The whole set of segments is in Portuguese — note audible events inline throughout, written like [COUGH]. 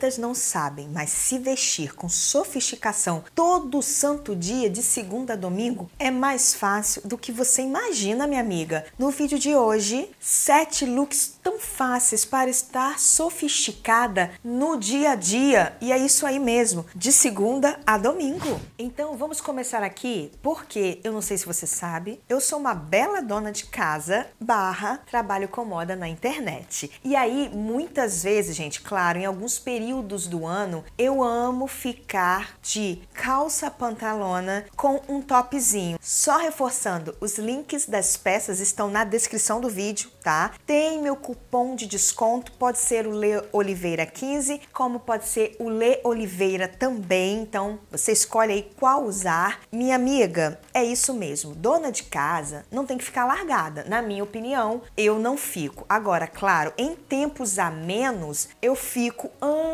muitas não sabem, mas se vestir com sofisticação todo santo dia, de segunda a domingo, é mais fácil do que você imagina, minha amiga. No vídeo de hoje, sete looks tão fáceis para estar sofisticada no dia a dia. E é isso aí mesmo, de segunda a domingo. Então vamos começar aqui, porque eu não sei se você sabe, eu sou uma bela dona de casa, barra, trabalho com moda na internet. E aí, muitas vezes, gente, claro, em alguns períodos períodos do ano, eu amo ficar de calça pantalona com um topzinho. Só reforçando, os links das peças estão na descrição do vídeo, tá? Tem meu cupom de desconto, pode ser o Le Oliveira 15, como pode ser o Le Oliveira também, então você escolhe aí qual usar. Minha amiga, é isso mesmo, dona de casa não tem que ficar largada, na minha opinião, eu não fico. Agora, claro, em tempos a menos, eu fico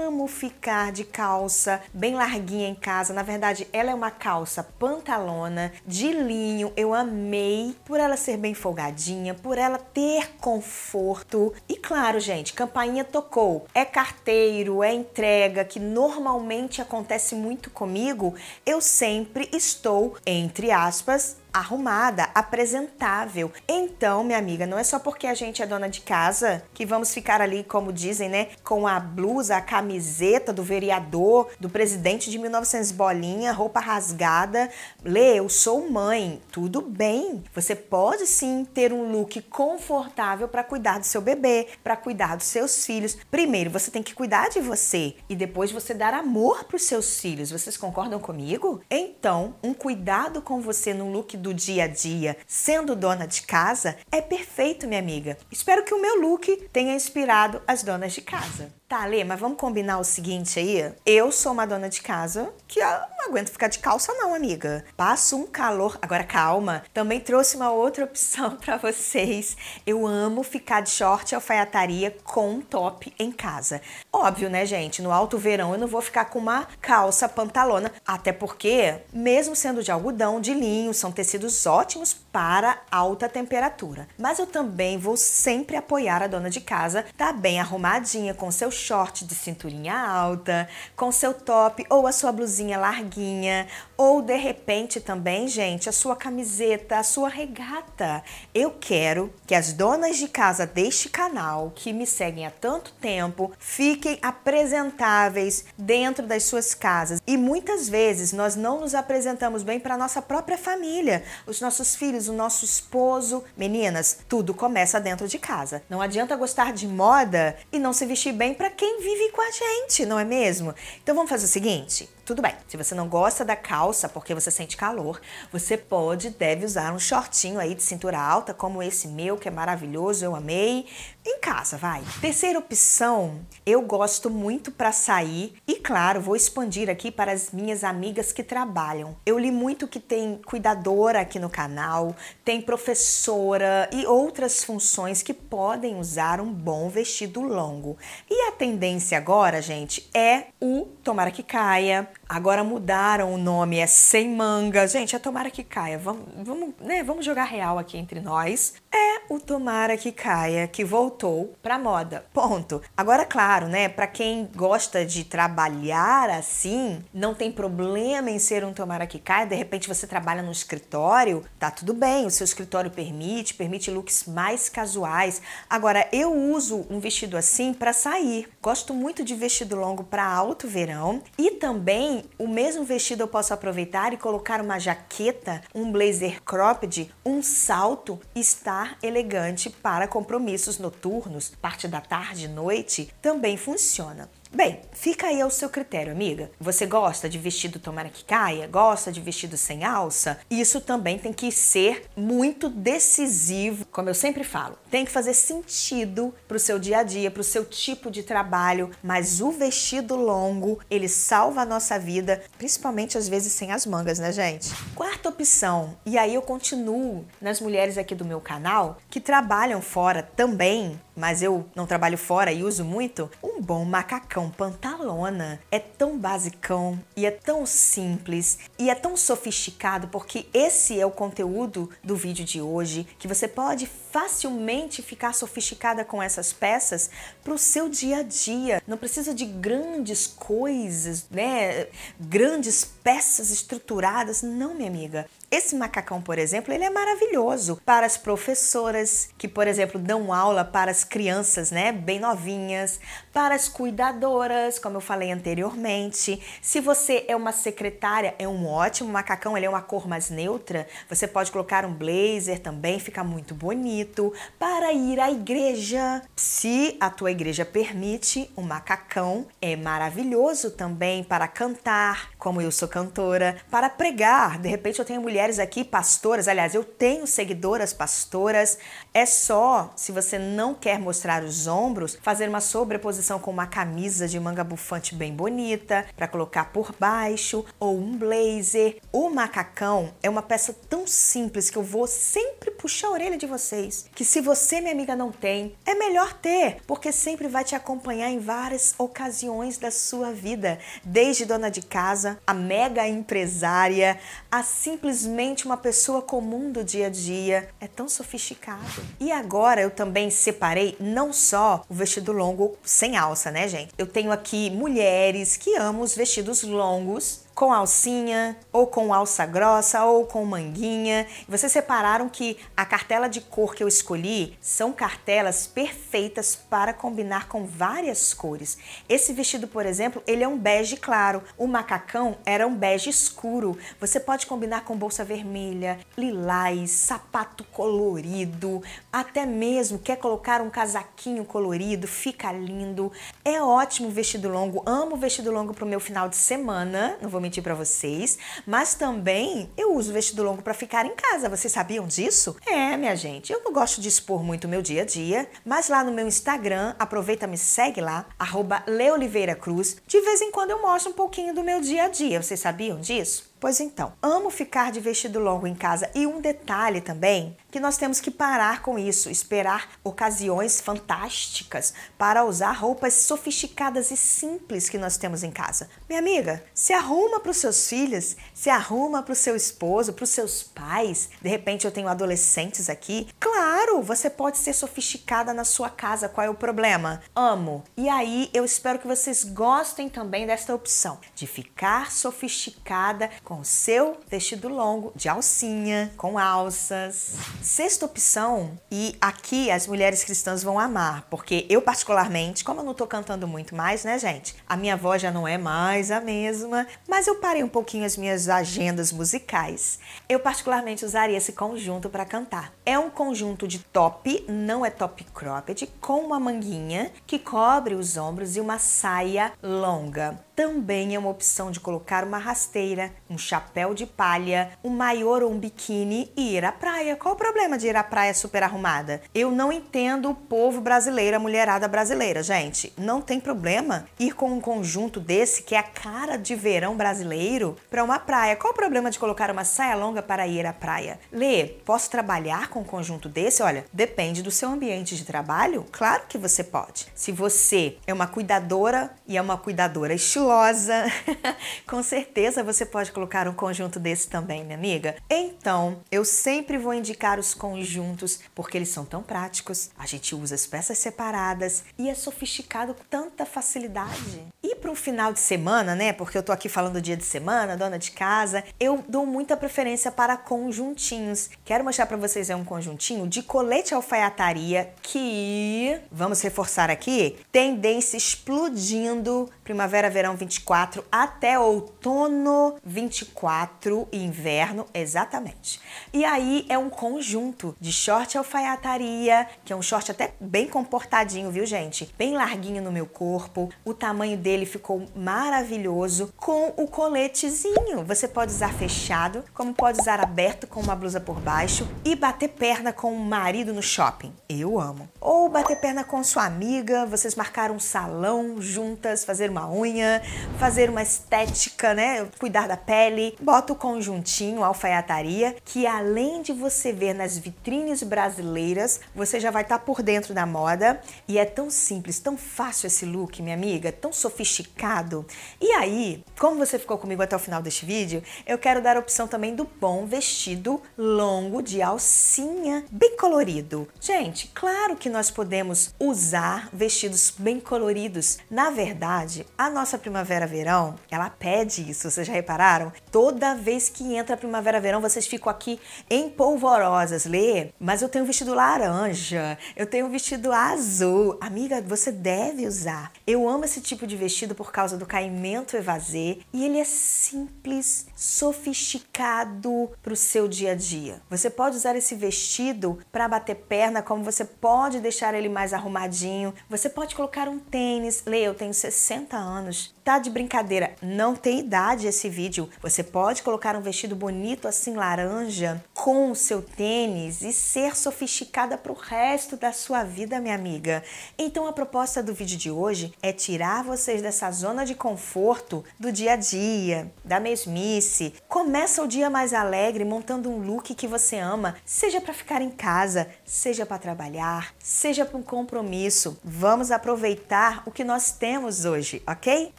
amo ficar de calça bem larguinha em casa. Na verdade, ela é uma calça pantalona de linho. Eu amei por ela ser bem folgadinha, por ela ter conforto. E claro, gente, campainha tocou. É carteiro, é entrega que normalmente acontece muito comigo. Eu sempre estou, entre aspas, arrumada, apresentável. Então, minha amiga, não é só porque a gente é dona de casa que vamos ficar ali, como dizem, né, com a blusa, a camiseta do vereador, do presidente de 1900 bolinha, roupa rasgada. Lê, eu sou mãe. Tudo bem. Você pode sim ter um look confortável para cuidar do seu bebê, para cuidar dos seus filhos. Primeiro, você tem que cuidar de você e depois você dar amor para os seus filhos. Vocês concordam comigo? Então, um cuidado com você num look do do dia a dia, sendo dona de casa, é perfeito, minha amiga. Espero que o meu look tenha inspirado as donas de casa. Tá, Lê, mas vamos combinar o seguinte aí? Eu sou uma dona de casa que ah, não aguento ficar de calça não, amiga. Passo um calor. Agora calma, também trouxe uma outra [LAUGHS] opção para vocês. Eu amo ficar de short e alfaiataria com top em casa. Óbvio, né, gente? No alto verão eu não vou ficar com uma calça pantalona, até porque, mesmo sendo de algodão, de linho, são tecidos ótimos para alta temperatura. Mas eu também vou sempre apoiar a dona de casa, tá bem arrumadinha com seu short de cinturinha alta, com seu top ou a sua blusinha larguinha, ou de repente também, gente, a sua camiseta, a sua regata. Eu quero que as donas de casa deste canal, que me seguem há tanto tempo, fiquem apresentáveis dentro das suas casas. E muitas vezes nós não nos apresentamos bem para nossa própria família, os nossos filhos, o nosso esposo. Meninas, tudo começa dentro de casa. Não adianta gostar de moda e não se vestir bem para para quem vive com a gente, não é mesmo? Então vamos fazer o seguinte: tudo bem, se você não gosta da calça porque você sente calor, você pode deve usar um shortinho aí de cintura alta, como esse meu, que é maravilhoso, eu amei. Em casa, vai. Terceira opção, eu gosto muito para sair e, claro, vou expandir aqui para as minhas amigas que trabalham. Eu li muito que tem cuidadora aqui no canal, tem professora e outras funções que podem usar um bom vestido longo. E a tendência agora, gente, é o tomara que caia, Agora mudaram o nome, é sem manga. Gente, é tomara que caia. Vamos, vamos, né, vamos jogar real aqui entre nós. É o tomara que caia que voltou pra moda. Ponto. Agora, claro, né, para quem gosta de trabalhar assim, não tem problema em ser um tomara que caia. De repente você trabalha no escritório, tá tudo bem, o seu escritório permite, permite looks mais casuais. Agora, eu uso um vestido assim para sair. Gosto muito de vestido longo para alto verão e também o mesmo vestido eu posso aproveitar e colocar uma jaqueta, um blazer cropped, um salto, estar elegante para compromissos noturnos, parte da tarde, noite, também funciona. Bem, fica aí ao seu critério, amiga. Você gosta de vestido tomara que caia? Gosta de vestido sem alça? Isso também tem que ser muito decisivo, como eu sempre falo. Tem que fazer sentido para o seu dia a dia, para o seu tipo de trabalho, mas o vestido longo, ele salva a nossa vida, principalmente às vezes sem as mangas, né, gente? Quarta opção, e aí eu continuo nas mulheres aqui do meu canal que trabalham fora também, mas eu não trabalho fora e uso muito, um bom macacão expressão pantalona é tão basicão e é tão simples e é tão sofisticado porque esse é o conteúdo do vídeo de hoje que você pode facilmente ficar sofisticada com essas peças para o seu dia a dia. Não precisa de grandes coisas, né? Grandes peças estruturadas, não, minha amiga. Esse macacão, por exemplo, ele é maravilhoso para as professoras que, por exemplo, dão aula para as crianças, né, bem novinhas, para as cuidadoras, como eu falei anteriormente. Se você é uma secretária, é um ótimo macacão, ele é uma cor mais neutra. Você pode colocar um blazer também, fica muito bonito. Para ir à igreja, se a tua igreja permite, um macacão é maravilhoso também para cantar, como eu sou cantora, para pregar. De repente eu tenho mulheres aqui pastoras, aliás, eu tenho seguidoras pastoras. É só, se você não quer mostrar os ombros, fazer uma sobreposição com uma camisa de manga bufante bem bonita para colocar por baixo ou um blazer. O macacão é uma peça tão simples que eu vou sempre puxar a orelha de vocês, que se você, minha amiga, não tem, é melhor ter, porque sempre vai te acompanhar em várias ocasiões da sua vida, desde dona de casa a mega empresária, a simplesmente uma pessoa comum do dia a dia. É tão sofisticado. E agora eu também separei não só o vestido longo sem alça, né, gente? Eu tenho aqui mulheres que amam os vestidos longos com alcinha, ou com alça grossa, ou com manguinha. Vocês separaram que a cartela de cor que eu escolhi são cartelas perfeitas para combinar com várias cores. Esse vestido, por exemplo, ele é um bege claro. O macacão era um bege escuro. Você pode combinar com bolsa vermelha, lilás, sapato colorido, até mesmo quer colocar um casaquinho colorido, fica lindo. É ótimo vestido longo. Amo vestido longo para o meu final de semana. Não vou prometi para vocês, mas também eu uso vestido longo para ficar em casa. Vocês sabiam disso? É, minha gente, eu não gosto de expor muito o meu dia a dia, mas lá no meu Instagram, aproveita me segue lá, arroba Leoliveira Cruz, de vez em quando eu mostro um pouquinho do meu dia a dia. Vocês sabiam disso? Pois então, amo ficar de vestido longo em casa e um detalhe também que nós temos que parar com isso, esperar ocasiões fantásticas para usar roupas sofisticadas e simples que nós temos em casa. Minha amiga, se arruma para os seus filhos, se arruma para o seu esposo, para os seus pais. De repente eu tenho adolescentes aqui. Claro, você pode ser sofisticada na sua casa. Qual é o problema? Amo. E aí eu espero que vocês gostem também desta opção de ficar sofisticada com o seu vestido longo, de alcinha, com alças. Sexta opção, e aqui as mulheres cristãs vão amar, porque eu particularmente, como eu não tô cantando muito mais, né, gente? A minha voz já não é mais a mesma, mas eu parei um pouquinho as minhas agendas musicais. Eu particularmente usaria esse conjunto para cantar. É um conjunto de top, não é top cropped, com uma manguinha que cobre os ombros e uma saia longa também é uma opção de colocar uma rasteira, um chapéu de palha, um maior ou um biquíni e ir à praia. Qual o problema de ir à praia super arrumada? Eu não entendo o povo brasileiro, a mulherada brasileira, gente. Não tem problema ir com um conjunto desse que é a cara de verão brasileiro para uma praia. Qual o problema de colocar uma saia longa para ir à praia? Lê, posso trabalhar com um conjunto desse? Olha, depende do seu ambiente de trabalho. Claro que você pode. Se você é uma cuidadora e é uma cuidadora chuva, estilosa. [LAUGHS] Com certeza você pode colocar um conjunto desse também, minha amiga. Então, eu sempre vou indicar os conjuntos porque eles são tão práticos, a gente usa as peças separadas e é sofisticado com tanta facilidade. E para um final de semana, né? Porque eu tô aqui falando dia de semana, dona de casa, eu dou muita preferência para conjuntinhos. Quero mostrar para vocês é um conjuntinho de colete alfaiataria que, vamos reforçar aqui, tendência explodindo primavera, verão 24 até outono 24 e inverno, exatamente. E aí é um conjunto de short alfaiataria, que é um short até bem comportadinho, viu, gente? Bem larguinho no meu corpo. O tamanho dele ficou maravilhoso com o coletezinho. Você pode usar fechado, como pode usar aberto com uma blusa por baixo e bater perna com o marido no shopping. Eu amo. Ou bater perna com sua amiga, vocês marcaram um salão juntas, fazer uma unha, fazer uma estética, né? Cuidar da pele. Bota o conjuntinho, a alfaiataria, que além de você ver nas vitrines brasileiras, você já vai estar tá por dentro da moda. E é tão simples, tão fácil esse look, minha amiga, tão sofisticado. E aí, como você ficou comigo até o final deste vídeo, eu quero dar a opção também do bom vestido longo de alcinha, bem colorido. Gente, claro que nós podemos usar vestidos bem coloridos. Na verdade, a nossa primavera-verão, ela pede isso, vocês já repararam? Toda vez que entra a primavera-verão, vocês ficam aqui empolvorosas. Lê, mas eu tenho um vestido laranja, eu tenho um vestido azul. Amiga, você deve usar. Eu amo esse tipo de vestido por causa do caimento evasê e ele é simples, sofisticado para o seu dia a dia. Você pode usar esse vestido para bater perna, como você pode deixar ele mais arrumadinho. Você pode colocar um tênis. Lê, eu tenho 60 40 anos. Tá de brincadeira, não tem idade esse vídeo. Você pode colocar um vestido bonito assim laranja com o seu tênis e ser sofisticada para o resto da sua vida, minha amiga. Então a proposta do vídeo de hoje é tirar vocês dessa zona de conforto do dia a dia, da mesmice. Começa o dia mais alegre montando um look que você ama, seja para ficar em casa, seja para trabalhar, seja para um compromisso. Vamos aproveitar o que nós temos hoje ok?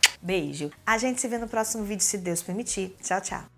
Beijo. A gente se vê no próximo vídeo, se Deus permitir. Tchau, tchau.